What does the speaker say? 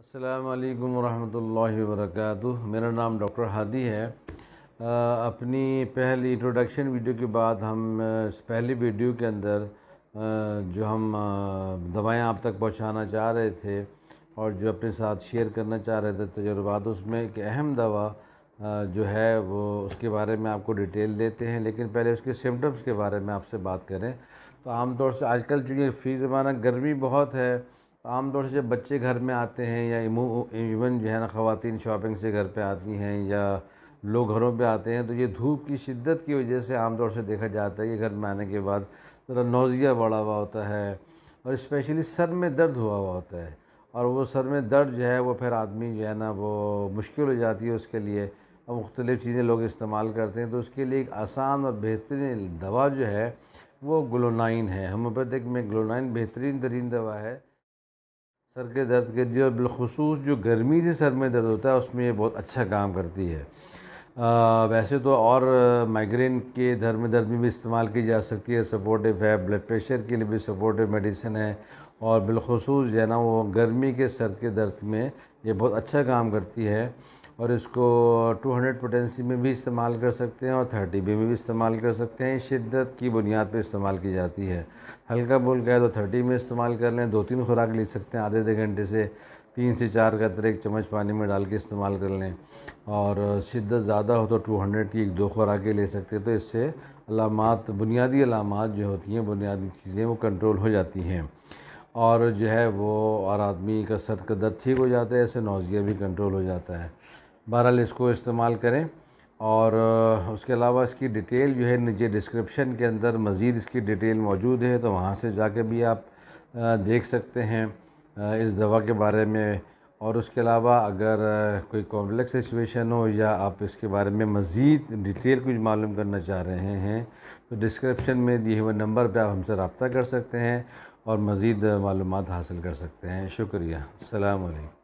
असलकम वरहमल वर्क मेरा नाम डॉक्टर हादी है आ, अपनी पहली इंट्रोडक्शन वीडियो के बाद हम इस पहली वीडियो के अंदर आ, जो हम दवाएं आप तक पहुंचाना चाह रहे थे और जो अपने साथ शेयर करना चाह रहे थे तजुर्बा उसमें एक अहम दवा जो है वो उसके बारे में आपको डिटेल देते हैं लेकिन पहले उसके सिम्टम्स के बारे में आपसे बात करें तो आमतौर से आजकल चूँकि फ़ी ज़माना गर्मी बहुत है आमतौर से जब बच्चे घर में आते हैं या इवन जो है ना ख़वान शॉपिंग से घर पे आती हैं या लोग घरों पे आते हैं तो ये धूप की शिद्दत की वजह से आमतौर से देखा जाता है कि घर में आने के बाद ज़रा नोज़िया बढ़ा हुआ होता है और इस्पेशली सर में दर्द हुआ हुआ होता है और वो सर में दर्द जो है वो फिर आदमी जो है ना वो मुश्किल हो जाती है उसके लिए और मुख्तलिफ़ चीज़ें लोग इस्तेमाल करते हैं तो उसके लिए एक आसान और बेहतरीन दवा जो है वो ग्लोनाइन है होम्योपैथिक में ग्लोनाइन बेहतरीन तरीन दवा है सर के दर्द के लिए और बिलखसूस जो गर्मी से सर में दर्द होता है उसमें ये बहुत अच्छा काम करती है आ, वैसे तो और माइग्रेन के दर में दर्द में भी इस्तेमाल की जा सकती है सपोर्टिव है ब्लड प्रेशर के लिए भी सपोर्टिव मेडिसिन है और बिलखसूस जो है ना वो गर्मी के सर के दर्द में ये बहुत अच्छा काम करती है और इसको 200 पोटेंसी में भी इस्तेमाल कर सकते हैं और 30 बी में भी इस्तेमाल कर सकते हैं शिद्दत की बुनियाद पर इस्तेमाल की जाती है हल्का बोल है तो 30 में इस्तेमाल कर लें दो तीन खुराक ले सकते हैं आधे आधे घंटे से तीन से चार कतरे एक चम्मच पानी में डाल के इस्तेमाल कर लें और शिद्दत ज़्यादा हो तो 200 की एक दो खुराकें ले सकते हैं तो इससे अलामत बुनियादी अलामत जो होती हैं बुनियादी चीज़ें वो कंट्रोल हो जाती हैं और जो है वो और आदमी का सर का दर्द ठीक हो जाता है ऐसे नौजिया भी कंट्रोल हो जाता है बहरहाल इसको इस्तेमाल करें और उसके अलावा इसकी डिटेल जो है नीचे डिस्क्रिप्शन के अंदर मज़ीद इसकी डिटेल मौजूद है तो वहाँ से जाके भी आप देख सकते हैं इस दवा के बारे में और उसके अलावा अगर कोई कॉम्प्लेक्स सिचुएशन हो या आप इसके बारे में मज़ीद डिटेल कुछ मालूम करना चाह रहे हैं तो डिस्क्रिप्शन में दिए हुए नंबर पर आप हमसे रबता कर सकते हैं और मज़ीद मालूम हासिल कर सकते हैं शुक्रिया अलैक्म